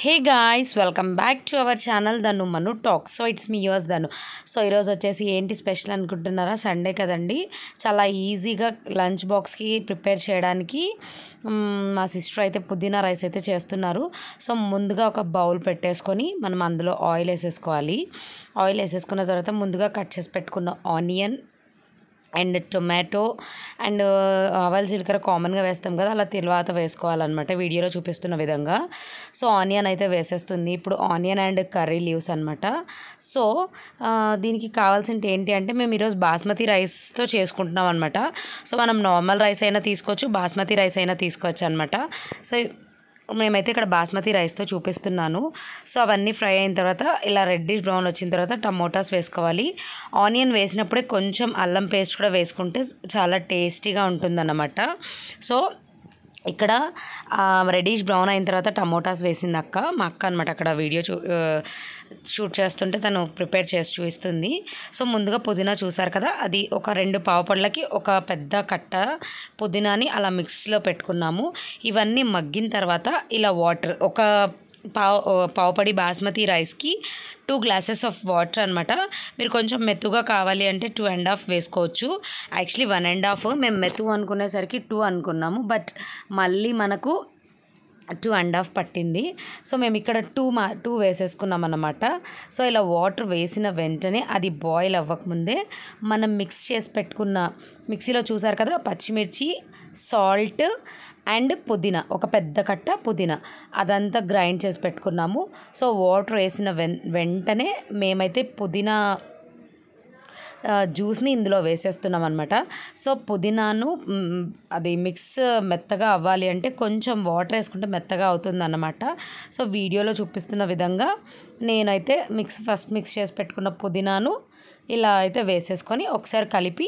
hey guys welcome back to our channel Dhanu Manu talk so it's me yours Dhanu so ఈరోజు వచ్చేసి ఏంటి special అనుకుంటున్నారా Sunday కదండి చాలా ఈజీగా లంచ్ బాక్స్కి ప్రిపేర్ చేయడానికి మా సిస్టర్ అయితే పుదీనా రైస్ అయితే చేస్తున్నారు సో ముందుగా ఒక బౌల్ పెట్టేసుకొని మనం అందులో ఆయిల్ వేసేసుకోవాలి ఆయిల్ వేసేసుకున్న తర్వాత ముందుగా కట్ చేసి పెట్టుకున్న ఆనియన్ అండ్ టొమాటో అండ్ ఆవాల జీలకర్ర కామన్గా వేస్తాం కదా అలా తెలివాత వేసుకోవాలన్నమాట వీడియోలో చూపిస్తున్న విధంగా సో ఆనియన్ అయితే వేసేస్తుంది ఇప్పుడు ఆనియన్ అండ్ కర్రీ లీవ్స్ అనమాట సో దీనికి కావాల్సింది ఏంటి అంటే మేము ఈరోజు బాస్మతి రైస్తో చేసుకుంటున్నాం అనమాట సో మనం నార్మల్ రైస్ అయినా తీసుకోవచ్చు బాస్మతి రైస్ అయినా తీసుకోవచ్చు అనమాట సో మేమైతే ఇక్కడ బాస్మతి రైస్తో చూపిస్తున్నాను సో అవన్నీ ఫ్రై అయిన తర్వాత ఇలా రెడ్డిష్ బ్రౌన్ వచ్చిన తర్వాత టమోటాస్ వేసుకోవాలి ఆనియన్ వేసినప్పుడే కొంచెం అల్లం పేస్ట్ కూడా వేసుకుంటే చాలా టేస్టీగా ఉంటుందన్నమాట సో ఇక్కడ రెడీష్ బ్రౌన్ అయిన తర్వాత టమోటాస్ వేసింది అక్క మా అక్క అనమాట అక్కడ వీడియో షూట్ చేస్తుంటే తను ప్రిపేర్ చేసి చూపిస్తుంది సో ముందుగా పుదీనా చూసారు కదా అది ఒక రెండు పావుపళ్ళకి ఒక పెద్ద కట్ట పుదీనాని అలా మిక్స్లో పెట్టుకున్నాము ఇవన్నీ మగ్గిన తర్వాత ఇలా వాటర్ ఒక పావు పావుపడి బాస్మతి రైస్కి టూ గ్లాసెస్ ఆఫ్ వాటర్ అనమాట మీరు కొంచెం మెత్తుగా కావాలి అంటే టూ అండ్ హాఫ్ వేసుకోవచ్చు యాక్చువల్లీ వన్ అండ్ హాఫ్ మేము మెత్తు అనుకునేసరికి టూ అనుకున్నాము బట్ మళ్ళీ మనకు టూ అండ్ హాఫ్ పట్టింది సో మేము ఇక్కడ టూ మా టూ వేసేసుకున్నాం అనమాట సో ఇలా వాటర్ వేసిన వెంటనే అది బాయిల్ అవ్వకముందే మనం మిక్స్ చేసి పెట్టుకున్న మిక్సీలో చూసారు కదా పచ్చిమిర్చి సాల్ట్ అండ్ పుదీనా ఒక పెద్ద కట్ట పుదీనా అదంతా గ్రైండ్ చేసి పెట్టుకున్నాము సో వాటర్ వేసిన వెంటనే మేమైతే పుదీనా జ్యూస్ని ఇందులో వేసేస్తున్నాం అనమాట సో పుదీనాను అది మిక్స్ మెత్తగా అవ్వాలి అంటే కొంచెం వాటర్ వేసుకుంటే మెత్తగా అవుతుంది అన్నమాట సో వీడియోలో చూపిస్తున్న విధంగా నేనైతే మిక్స్ ఫస్ట్ మిక్స్ చేసి పెట్టుకున్న పుదీనాను ఇలా అయితే వేసేసుకొని ఒకసారి కలిపి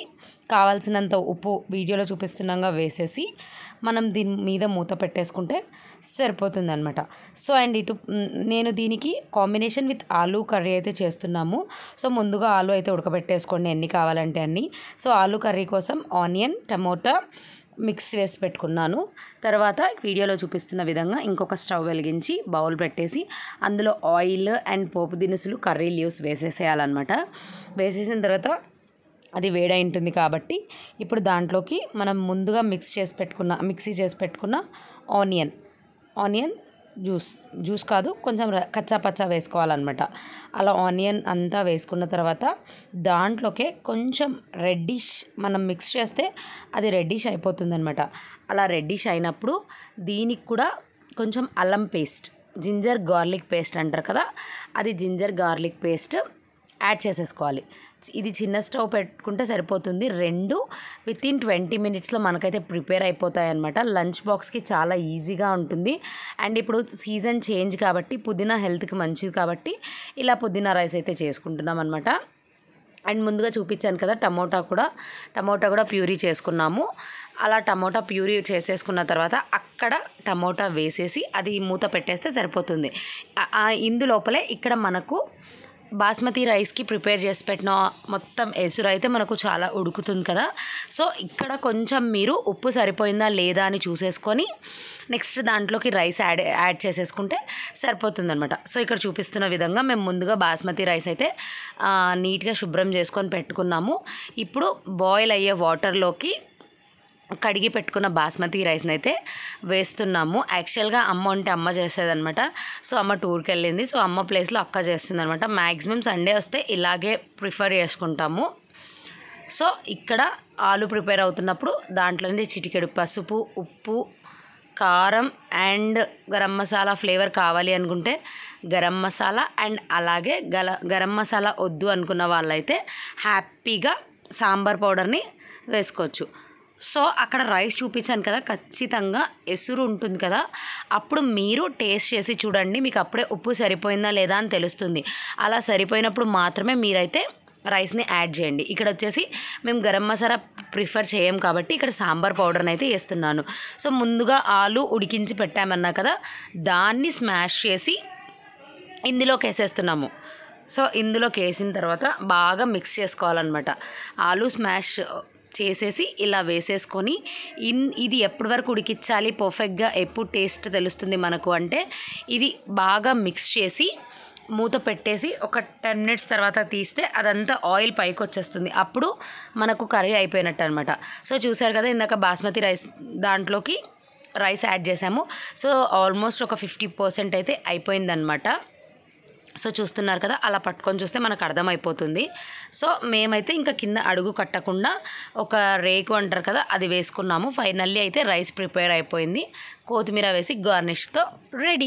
కావాల్సినంత ఉప్పు వీడియోలో చూపిస్తున్నాగా వేసేసి మనం దీని మీద మూత పెట్టేసుకుంటే సరిపోతుందనమాట సో అండ్ ఇటు నేను దీనికి కాంబినేషన్ విత్ ఆలు కర్రీ అయితే చేస్తున్నాము సో ముందుగా ఆలు అయితే ఉడకబెట్టేసుకోండి ఎన్ని కావాలంటే అన్నీ సో ఆలు కర్రీ కోసం ఆనియన్ టమోటా మిక్స్ వేసి పెట్టుకున్నాను తర్వాత వీడియోలో చూపిస్తున్న విధంగా ఇంకొక స్టవ్ వెలిగించి బౌల్ పెట్టేసి అందులో ఆయిల్ అండ్ పోపు దినుసులు కర్రీ లీవ్స్ వేసేసేయాలన్నమాట వేసేసిన తర్వాత అది వేడై ఉంటుంది కాబట్టి ఇప్పుడు దాంట్లోకి మనం ముందుగా మిక్స్ చేసి పెట్టుకున్న మిక్సీ చేసి పెట్టుకున్న ఆనియన్ ఆనియన్ జ్యూస్ జ్యూస్ కాదు కొంచెం కచ్చా పచ్చా వేసుకోవాలన్నమాట అలా ఆనియన్ అంతా వేసుకున్న తర్వాత దాంట్లోకే కొంచెం రెడ్డిష్ మనం మిక్స్ చేస్తే అది రెడ్డిష్ అయిపోతుందన్నమాట అలా రెడ్డిష్ అయినప్పుడు దీనికి కూడా కొంచెం అల్లం పేస్ట్ జింజర్ గార్లిక్ పేస్ట్ అంటారు కదా అది జింజర్ గార్లిక్ పేస్ట్ యాడ్ చేసేసుకోవాలి ఇది చిన్న స్టవ్ పెట్టుకుంటే సరిపోతుంది రెండు విత్ ఇన్ ట్వంటీ మినిట్స్లో మనకైతే ప్రిపేర్ అయిపోతాయి అనమాట లంచ్ బాక్స్కి చాలా ఈజీగా ఉంటుంది అండ్ ఇప్పుడు సీజన్ చేంజ్ కాబట్టి పుదీనా హెల్త్కి మంచిది కాబట్టి ఇలా పుదీనా రైస్ అయితే చేసుకుంటున్నాం అనమాట అండ్ ముందుగా చూపించాను కదా టమోటా కూడా టమోటా కూడా ప్యూరీ చేసుకున్నాము అలా టమోటా ప్యూరీ చేసేసుకున్న తర్వాత అక్కడ టమోటా వేసేసి అది మూత పెట్టేస్తే సరిపోతుంది ఇందులోపలే ఇక్కడ మనకు బాస్మతి రైస్కి ప్రిపేర్ చేసి పెట్టిన మొత్తం ఎసురు అయితే మనకు చాలా ఉడుకుతుంది కదా సో ఇక్కడ కొంచెం మీరు ఉప్పు సరిపోయిందా లేదా అని చూసేసుకొని నెక్స్ట్ దాంట్లోకి రైస్ యాడ్ యాడ్ చేసేసుకుంటే సరిపోతుందనమాట సో ఇక్కడ చూపిస్తున్న విధంగా మేము ముందుగా బాస్మతి రైస్ అయితే నీట్గా శుభ్రం చేసుకొని పెట్టుకున్నాము ఇప్పుడు బాయిల్ అయ్యే వాటర్లోకి కడిగి పెట్టుకున్న బాస్మతి రైస్ని అయితే వేస్తున్నాము యాక్చువల్గా అమ్మ ఉంటే అమ్మ చేసేదనమాట సో అమ్మ టూర్కి వెళ్ళింది సో అమ్మ ప్లేస్లో అక్క చేస్తుంది అనమాట మ్యాక్సిమం సండే వస్తే ఇలాగే ప్రిఫర్ చేసుకుంటాము సో ఇక్కడ ఆలు ప్రిపేర్ అవుతున్నప్పుడు దాంట్లోనే చిటికెడు పసుపు ఉప్పు కారం అండ్ గరం మసాలా ఫ్లేవర్ కావాలి అనుకుంటే గరం మసాలా అండ్ అలాగే గల గరం మసాలా వద్దు అనుకున్న వాళ్ళైతే హ్యాపీగా సాంబార్ పౌడర్ని వేసుకోవచ్చు సో అక్కడ రైస్ చూపించాను కదా ఖచ్చితంగా ఎసురు ఉంటుంది కదా అప్పుడు మీరు టేస్ట్ చేసి చూడండి మీకు అప్పుడే ఉప్పు సరిపోయిందా లేదా అని తెలుస్తుంది అలా సరిపోయినప్పుడు మాత్రమే మీరైతే రైస్ని యాడ్ చేయండి ఇక్కడ వచ్చేసి మేము గరం మసాలా ప్రిఫర్ చేయం కాబట్టి ఇక్కడ సాంబార్ పౌడర్ని అయితే వేస్తున్నాను సో ముందుగా ఆలు ఉడికించి పెట్టామన్నా కదా దాన్ని స్మాష్ చేసి ఇందులోకి వేసేస్తున్నాము సో ఇందులోకి వేసిన తర్వాత బాగా మిక్స్ చేసుకోవాలన్నమాట ఆలు స్మాష్ చేసేసి ఇలా వేసేసుకొని ఇన్ ఇది ఎప్పటి వరకు ఉడికించాలి పర్ఫెక్ట్గా ఎప్పుడు టేస్ట్ తెలుస్తుంది మనకు అంటే ఇది బాగా మిక్స్ చేసి మూత పెట్టేసి ఒక టెన్ మినిట్స్ తర్వాత తీస్తే అదంతా ఆయిల్ పైకి వచ్చేస్తుంది అప్పుడు మనకు కర్రీ అయిపోయినట్టు అనమాట సో చూసారు కదా ఇందాక బాస్మతి రైస్ దాంట్లోకి రైస్ యాడ్ చేసాము సో ఆల్మోస్ట్ ఒక ఫిఫ్టీ పర్సెంట్ అయితే అయిపోయిందనమాట సో చూస్తున్నారు కదా అలా పట్టుకొని చూస్తే మనకు అర్థమైపోతుంది సో మేమైతే ఇంకా కింద అడుగు కట్టకుండా ఒక రేకు అంటారు కదా అది వేసుకున్నాము ఫైనల్లీ అయితే రైస్ ప్రిపేర్ అయిపోయింది కొత్తిమీర వేసి గార్నిష్తో రెడీ